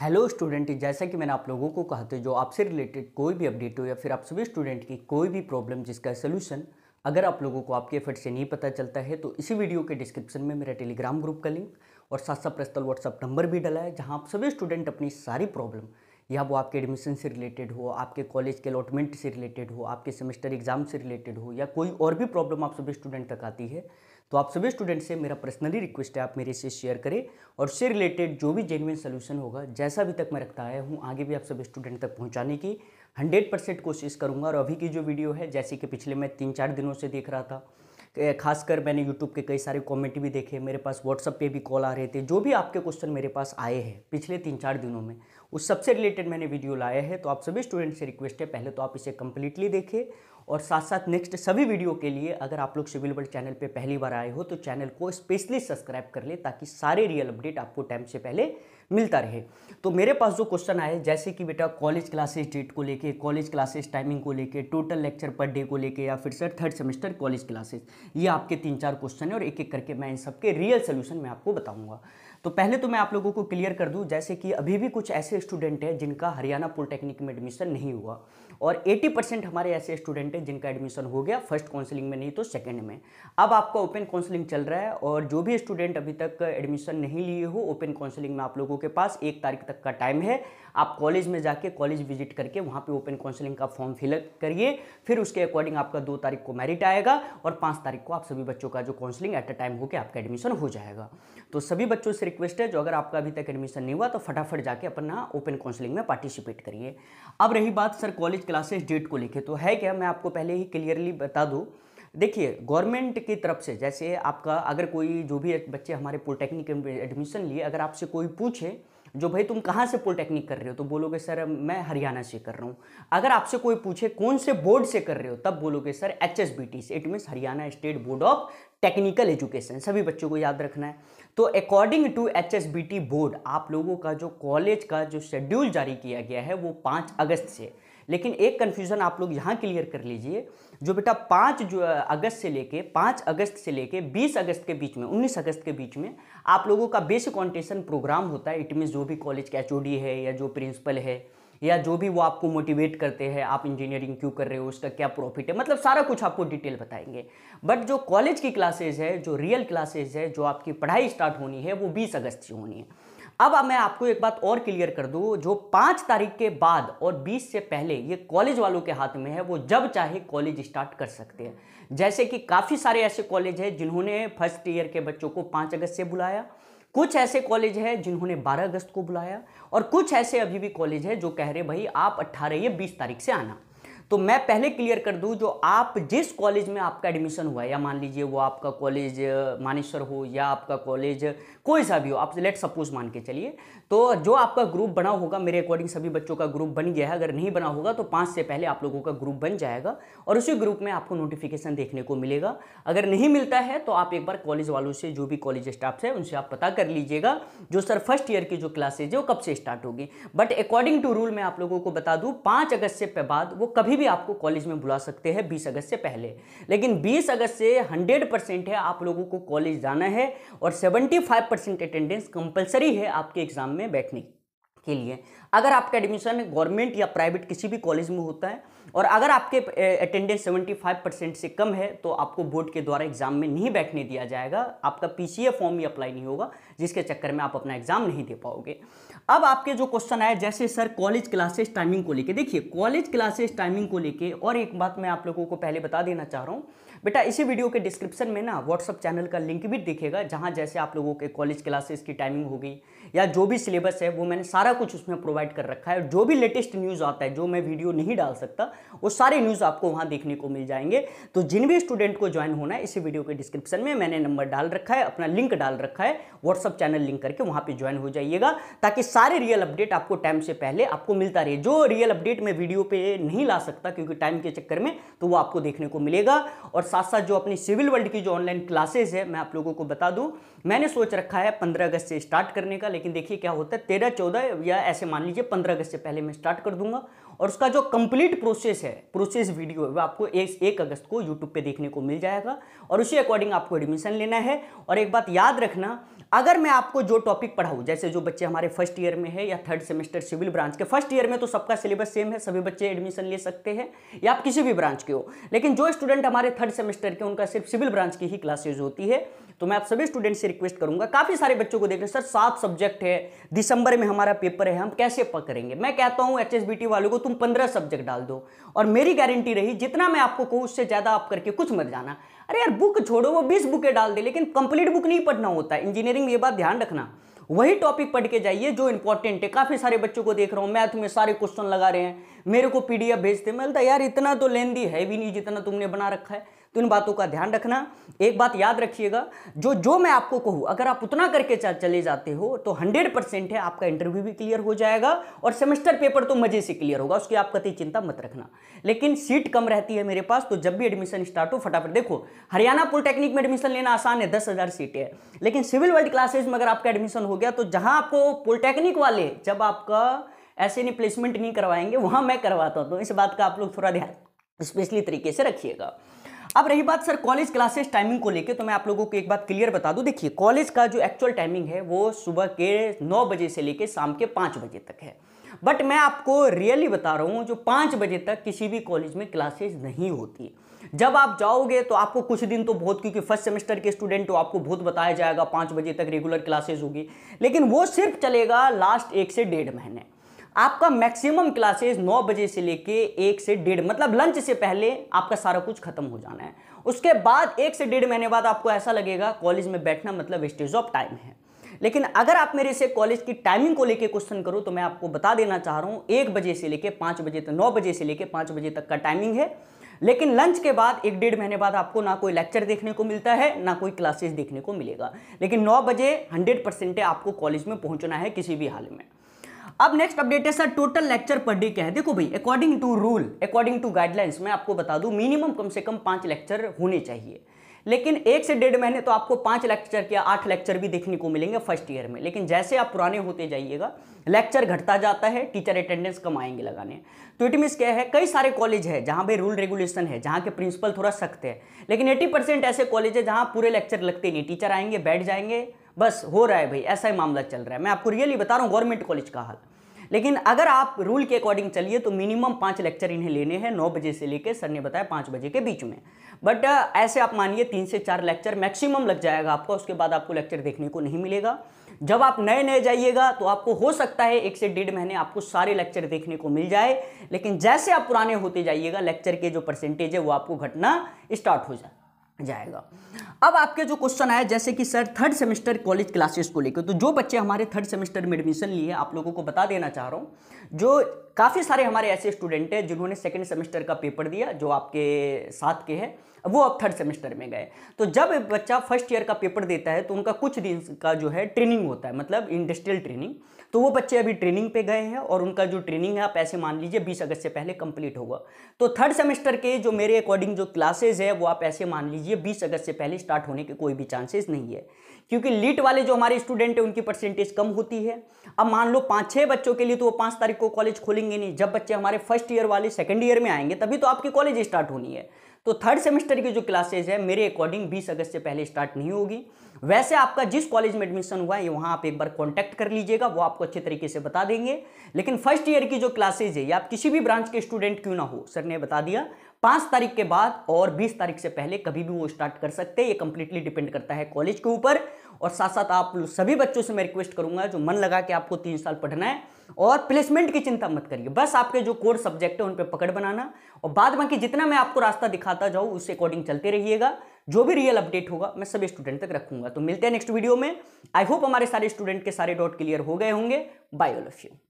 hello student जैसा कि मैंने आप लोगों को कहा था जो आपसे रिलेटेड कोई भी अपडेट हो या फिर आप सभी स्टूडेंट की कोई भी प्रॉब्लम जिसका सोल्यूशन अगर आप लोगों को आपके एफर्ट से नहीं पता चलता है तो इसी वीडियो के डिस्क्रिप्शन में मेरा टेलीग्राम ग्रुप का लिंक और साथ साथ प्रस्तल व्हाट्सअप नंबर भी डला है जहाँ आप सभी स्टूडेंट अपनी सारी प्रॉब्लम या वो आपके एडमिशन से रिलेटेड हो आपके कॉलेज के अलॉटमेंट से रिलेटेड हो आपके सेमेस्टर एग्जाम से रिलेटेड हो या कोई और भी प्रॉब्लम आप सभी स्टूडेंट तक आती है तो आप सभी स्टूडेंट से मेरा पर्सनली रिक्वेस्ट है आप मेरे से शेयर करें और उससे रिलेटेड जो भी जेनविन सोल्यूशन होगा जैसा अभी तक मैं रखता आया हूँ आगे भी आप सभी स्टूडेंट तक पहुँचाने की हंड्रेड परसेंट कोशिश करूँगा और अभी की जो वीडियो है जैसे कि पिछले मैं तीन चार दिनों से देख रहा था खासकर मैंने यूट्यूब के कई सारे कमेंट भी देखे मेरे पास व्हाट्सअप पे भी कॉल आ रहे थे जो भी आपके क्वेश्चन मेरे पास आए हैं पिछले तीन चार दिनों में उस सबसे रिलेटेड मैंने वीडियो लाया है तो आप सभी स्टूडेंट से रिक्वेस्ट है पहले तो आप इसे कम्प्लीटली देखें और साथ साथ नेक्स्ट सभी वीडियो के लिए अगर आप लोग सिविल वर्ल्ड चैनल पे पहली बार आए हो तो चैनल को स्पेशली सब्सक्राइब कर ले ताकि सारे रियल अपडेट आपको टाइम से पहले मिलता रहे तो मेरे पास जो क्वेश्चन आए जैसे कि बेटा कॉलेज क्लासेस डेट को लेके कॉलेज क्लासेस टाइमिंग को लेके टोटल लेक्चर पर डे को लेके या फिर sir third semester college classes ये आपके तीन चार क्वेश्चन है और एक एक करके मैं इन सबके रियल सोल्यूशन मैं आपको बताऊंगा तो पहले तो मैं आप लोगों को क्लियर कर दूँ जैसे कि अभी भी कुछ ऐसे स्टूडेंट हैं जिनका हरियाणा पॉलिटेक्निक में एडमिशन नहीं हुआ और 80 परसेंट हमारे ऐसे स्टूडेंट हैं जिनका एडमिशन हो गया फर्स्ट काउंसलिंग में नहीं तो सेकंड में अब आपका ओपन काउंसलिंग चल रहा है और जो भी स्टूडेंट अभी तक एडमिशन नहीं लिए हो ओपन काउंसलिंग में आप लोगों के पास एक तारीख तक का टाइम है आप कॉलेज में जाके कॉलेज विजिट करके वहाँ पे ओपन काउंसलिंग का फॉर्म फिलअप करिए फिर उसके अकॉर्डिंग आपका दो तारीख को मेरिट आएगा और पाँच तारीख को आप सभी बच्चों का जो काउंसलिंग एट अ टाइम होकर आपका एडमिशन हो जाएगा तो सभी बच्चों से रिक्वेस्ट है जो अगर आपका अभी तक एडमिशन नहीं हुआ तो फटाफट जाके अपना ओपन काउंसलिंग में पार्टिसिपेट करिए अब रही बात सर कॉलेज क्लासेस डेट को लेकर तो है क्या मैं आपको पहले ही क्लियरली बता दूँ देखिए गवर्नमेंट की तरफ से जैसे आपका अगर कोई जो भी बच्चे हमारे पॉलिटेक्निक में एडमिशन लिए अगर आपसे कोई पूछे जो भाई तुम कहाँ से पॉलिटेक्निक कर रहे हो तो बोलोगे सर मैं हरियाणा से कर रहा हूँ अगर आपसे कोई पूछे कौन से बोर्ड से कर रहे हो तब बोलोगे sir H S B T से it means Haryana state board of technical education सभी बच्चों को याद रखना है तो according to H S B T board आप लोगों का जो कॉलेज का जो शेड्यूल जारी किया गया है वो पाँच अगस्त से लेकिन एक कन्फ्यूज़न आप लोग यहाँ क्लियर कर लीजिए जो बेटा पाँच जो अगस्त से लेके पाँच अगस्त से लेके बीस अगस्त के बीच में उन्नीस अगस्त के बीच में आप लोगों का बेसिक ऑनटेशन प्रोग्राम होता है इट मीन्स जो भी कॉलेज के एच है या जो प्रिंसिपल है या जो भी वो आपको मोटिवेट करते हैं आप इंजीनियरिंग क्यों कर रहे हो उसका क्या प्रॉफिट है मतलब सारा कुछ आपको डिटेल बताएंगे बट जो कॉलेज की क्लासेज है जो रियल क्लासेज है जो आपकी पढ़ाई स्टार्ट होनी है वो बीस अगस्त से होनी है अब मैं आपको एक बात और क्लियर कर दूँ जो पाँच तारीख के बाद और बीस से पहले ये कॉलेज वालों के हाथ में है वो जब चाहे कॉलेज स्टार्ट कर सकते हैं जैसे कि काफ़ी सारे ऐसे कॉलेज हैं जिन्होंने फर्स्ट ईयर के बच्चों को पाँच अगस्त से बुलाया कुछ ऐसे कॉलेज हैं जिन्होंने 12 अगस्त को बुलाया और कुछ ऐसे अभी भी कॉलेज हैं जो कह रहे भाई आप 18 या 20 तारीख से आना तो मैं पहले क्लियर कर दूँ जो आप जिस कॉलेज में आपका एडमिशन हुआ है या मान लीजिए वो आपका कॉलेज मानेश्वर हो या आपका कॉलेज कोई सा भी हो आप लेट सपोज मान के चलिए तो जो आपका ग्रुप बना होगा मेरे अकॉर्डिंग सभी बच्चों का ग्रुप बन गया है अगर नहीं बना होगा तो पाँच से पहले आप लोगों का ग्रुप बन जाएगा और उसी ग्रुप में आपको नोटिफिकेशन देखने को मिलेगा अगर नहीं मिलता है तो आप एक बार कॉलेज वालों से जो भी कॉलेज स्टाफ है उनसे आप पता कर लीजिएगा जो सर फर्स्ट ईयर की जो क्लासेज है वो कब से स्टार्ट होगी बट अकॉर्डिंग टू रूल मैं आप लोगों को बता दूँ पाँच अगस्त से बाद वो कभी भी आपको कॉलेज में बुला सकते हैं बीस अगस्त से पहले लेकिन बीस अगस्त से हंड्रेड परसेंट है आप लोगों को कॉलेज जाना है और seventy five percent attendance compulsory है आपके एग्ज़ाम में बैठने के लिए अगर आपका एडमिशन गवर्नमेंट या प्राइवेट किसी भी कॉलेज में होता है और अगर आपके अटेंडेंस 75 परसेंट से कम है तो आपको बोर्ड के द्वारा एग्जाम में नहीं बैठने दिया जाएगा आपका पीसीए फॉर्म भी अप्लाई नहीं होगा जिसके चक्कर में आप अपना एग्जाम नहीं दे पाओगे अब आपके जो क्वेश्चन आए जैसे सर कॉलेज क्लासेस टाइमिंग को लेके देखिए कॉलेज क्लासेस टाइमिंग को लेके और एक बात मैं आप लोगों को पहले बता देना चाह रहा हूँ बेटा इसी वीडियो के डिस्क्रिप्शन में ना व्हाट्सअप चैनल का लिंक भी देखेगा जहाँ जैसे आप लोगों के कॉलेज क्लासेस की टाइमिंग होगी या जो भी सिलेबस है वो मैंने सारा कुछ उसमें प्रोवाइड कर रखा है जो भी लेटेस्ट न्यूज़ आता है जो मैं वीडियो नहीं डाल सकता वो सारे न्यूज़ आपको वहाँ देखने को मिल जाएंगे तो जिन भी स्टूडेंट को ज्वाइन होना है इसी वीडियो के डिस्क्रिप्शन में मैंने नंबर डाल रखा है अपना लिंक डाल रखा है व्हाट्सअप चैनल लिंक करके वहाँ पर ज्वाइन हो जाइएगा ताकि सारे रियल अपडेट आपको टाइम से पहले आपको मिलता रहे जो रियल अपडेट मैं वीडियो पर नहीं ला सकता क्योंकि टाइम के चक्कर में तो वो आपको देखने को मिलेगा और साथ साथ जो अपनी सिविल वर्ल्ड की जो ऑनलाइन क्लासेज है मैं आप लोगों को बता दूँ मैंने सोच रखा है पंद्रह अगस्त से स्टार्ट करने का लेकिन देखिए क्या होता है तेरह चौदह या ऐसे मान लीजिए पंद्रह अगस्त से पहले मैं स्टार्ट कर दूंगा और उसका जो कंप्लीट प्रोसेस है प्रोसेस वीडियो है वो आपको एक, एक अगस्त को यूट्यूब पे देखने को मिल जाएगा और उसी अकॉर्डिंग आपको एडमिशन लेना है और एक बात याद रखना अगर मैं आपको जो टॉपिक पढ़ाऊँ जैसे जो बच्चे हमारे फर्स्ट ईयर में है या थर्ड सेमेस्टर सिविल ब्रांच के फर्स्ट ईयर में तो सबका सिलेबस सेम है सभी बच्चे एडमिशन ले सकते हैं या आप किसी भी ब्रांच के हो लेकिन जो स्टूडेंट हमारे थर्ड सेमेस्टर के उनका सिर्फ सिविल ब्रांच की ही क्लासेज होती है तो मैं आप सभी स्टूडेंट से रिक्वेस्ट करूंगा काफ़ी सारे बच्चों को देख रहे सर सात सब्जेक्ट है दिसंबर में हमारा पेपर है हम कैसे पकड़ेंगे मैं कहता हूँ एच वालों को तुम पंद्रह सब्जेक्ट डाल दो और मेरी गारंटी रही जितना मैं आपको कहूँ उससे ज़्यादा आप करके कुछ मत जाना अरे यार बुक छोड़ो वो बीस बुकें डाल दे लेकिन कंप्लीट बुक नहीं पढ़ना होता इंजीनियरिंग में ये बात ध्यान रखना वही टॉपिक पढ़ के जाइए जो इंपॉर्टेंट है काफ़ी सारे बच्चों को देख रहा हूँ मैथ में सारे क्वेश्चन लगा रहे हैं मेरे को पीडीएफ भेजते मैं बोलता यार इतना तो लेंदी है भी नहीं जितना तुमने बना रखा है तो इन बातों का ध्यान रखना एक बात याद रखिएगा जो जो मैं आपको कहूँ अगर आप उतना करके चले जाते हो तो हंड्रेड परसेंट है आपका इंटरव्यू भी क्लियर हो जाएगा और सेमेस्टर पेपर तो मज़े से क्लियर होगा उसकी आप कति चिंता मत रखना लेकिन सीट कम रहती है मेरे पास तो जब भी एडमिशन स्टार्ट हो फटाफट देखो हरियाणा पॉलिटेक्निक में एडमिशन लेना आसान है दस हज़ार सीटें हैं लेकिन सिविल वर्ल्ड क्लासेज में अगर आपका एडमिशन हो गया तो जहाँ आपको पॉलिटेक्निक वाले जब आपका ऐसे नहीं प्लेसमेंट नहीं करवाएंगे वहाँ मैं करवाता हूँ तो इस बात का आप लोग थोड़ा ध्यान स्पेशली तरीके से रखिएगा अब रही बात सर कॉलेज क्लासेस टाइमिंग को लेकर तो मैं आप लोगों को एक बात क्लियर बता दूं देखिए कॉलेज का जो एक्चुअल टाइमिंग है वो सुबह के नौ बजे से लेकर शाम के पाँच बजे तक है बट मैं आपको रियली बता रहा हूँ जो पाँच बजे तक किसी भी कॉलेज में क्लासेज नहीं होती जब आप जाओगे तो आपको कुछ दिन तो बहुत क्योंकि फर्स्ट सेमेस्टर के स्टूडेंट हो तो आपको बहुत बताया जाएगा पाँच बजे तक रेगुलर क्लासेज होगी लेकिन वो सिर्फ चलेगा लास्ट एक से डेढ़ महीने आपका मैक्सिमम क्लासेस नौ बजे से लेके एक से डेढ़ मतलब लंच से पहले आपका सारा कुछ खत्म हो जाना है उसके बाद एक से डेढ़ महीने बाद आपको ऐसा लगेगा कॉलेज में बैठना मतलब वेस्टेज ऑफ टाइम है लेकिन अगर आप मेरे से कॉलेज की टाइमिंग को लेकर क्वेश्चन करो तो मैं आपको बता देना चाह रहा हूँ एक बजे से लेकर पाँच बजे तक नौ बजे से लेकर पाँच बजे तक का टाइमिंग है लेकिन लंच के बाद एक डेढ़ महीने बाद आपको ना कोई लेक्चर देखने को मिलता है ना कोई क्लासेस देखने को मिलेगा लेकिन नौ बजे हंड्रेड परसेंट आपको कॉलेज में पहुंचना है किसी भी हाल में अब नेक्स्ट अपडेट है sir total lecture per day क्या है देखो भाई according to rule according to guidelines मैं आपको बता दूं मिनिमम कम से कम पांच लेक्चर होने चाहिए लेकिन एक से डेढ़ महीने तो आपको पांच लेक्चर या आठ लेक्चर भी देखने को मिलेंगे फर्स्ट ईयर में लेकिन जैसे आप पुराने होते जाइएगा लेक्चर घटता जाता है टीचर अटेंडेंस कम आएंगे लगाने तो इट मीन्स क्या है कई सारे कॉलेज है जहाँ पे रूल रेगुलेशन है जहाँ के प्रिंसिपल थोड़ा सख्त है लेकिन एटी परसेंट ऐसे कॉलेज है जहाँ पूरे लेक्चर लगते नहीं टीचर आएंगे बैठ जाएंगे बस हो रहा है भाई ऐसा ही मामला चल रहा है मैं आपको रियली बता रहा हूँ गवर्नमेंट कॉलेज का हाल लेकिन अगर आप रूल के अकॉर्डिंग चलिए तो मिनिमम पाँच लेक्चर इन्हें लेने हैं नौ बजे से लेकर सर ने बताया पाँच बजे के बीच में बट ऐसे आप मानिए तीन से चार लेक्चर मैक्सिमम लग जाएगा आपका उसके बाद आपको लेक्चर देखने को नहीं मिलेगा जब आप नए नए जाइएगा तो आपको हो सकता है एक से डेढ़ महीने आपको सारे लेक्चर देखने को मिल जाए लेकिन जैसे आप पुराने होते जाइएगा लेक्चर के जो परसेंटेज है वो आपको घटना स्टार्ट हो जाए जाएगा अब आपके जो क्वेश्चन आया जैसे कि sir third semester college classes को लेकर तो जो बच्चे हमारे थर्ड सेमेस्टर में एडमिशन लिए आप लोगों को बता देना चाह रहा हूँ जो काफ़ी सारे हमारे ऐसे स्टूडेंट हैं जिन्होंने सेकेंड सेमेस्टर का पेपर दिया जो आपके साथ के हैं वो अब थर्ड सेमेस्टर में गए तो जब बच्चा फर्स्ट ईयर का पेपर देता है तो उनका कुछ दिन का जो है ट्रेनिंग होता है मतलब इंडस्ट्रियल ट्रेनिंग तो वो बच्चे अभी ट्रेनिंग पे गए हैं और उनका जो ट्रेनिंग है आप ऐसे मान लीजिए बीस अगस्त से पहले कंप्लीट होगा तो थर्ड सेमेस्टर के जो मेरे अकॉर्डिंग जो क्लासेज है वो आप ऐसे मान लीजिए बीस अगस्त से पहले स्टार्ट होने के कोई भी चांसेस नहीं है क्योंकि लीट वाले जो हमारे स्टूडेंट हैं उनकी परसेंटेज कम होती है अब मान लो पाँच छः बच्चों के लिए तो वो पाँच तारीख को कॉलेज खोलेंगे नहीं जब बच्चे हमारे फर्स्ट ईयर वाले सेकेंड ईयर में आएंगे तभी तो आपकी कॉलेज स्टार्ट होनी है तो थर्ड सेमेस्टर की जो क्लासेज है मेरे अकॉर्डिंग बीस अगस्त से पहले स्टार्ट नहीं होगी वैसे आपका जिस कॉलेज में एडमिशन हुआ है वहाँ आप एक बार कॉन्टैक्ट कर लीजिएगा वो आपको अच्छे तरीके से बता देंगे लेकिन फर्स्ट ईयर की जो क्लासेज है या आप किसी भी ब्रांच के स्टूडेंट क्यों ना हो सर ने बता दिया पाँच तारीख के बाद और बीस तारीख से पहले कभी भी वो स्टार्ट कर सकते हैं ये कंप्लीटली डिपेंड करता है कॉलेज के ऊपर और साथ साथ आप सभी बच्चों से मैं रिक्वेस्ट करूंगा जो मन लगा कि आपको तीन साल पढ़ना है और प्लेसमेंट की चिंता मत करिए बस आपके जो कोर सब्जेक्ट है उन पर पकड़ बनाना और बाद बाकी जितना मैं आपको रास्ता दिखाता जाऊँ उस अकॉर्डिंग चलते रहिएगा जो भी रियल अपडेट होगा मैं सभी स्टूडेंट तक रखूंगा तो मिलते हैं नेक्स्ट वीडियो में आई होप हमारे सारे स्टूडेंट के सारे डॉट क्लियर हो गए होंगे ऑफ यू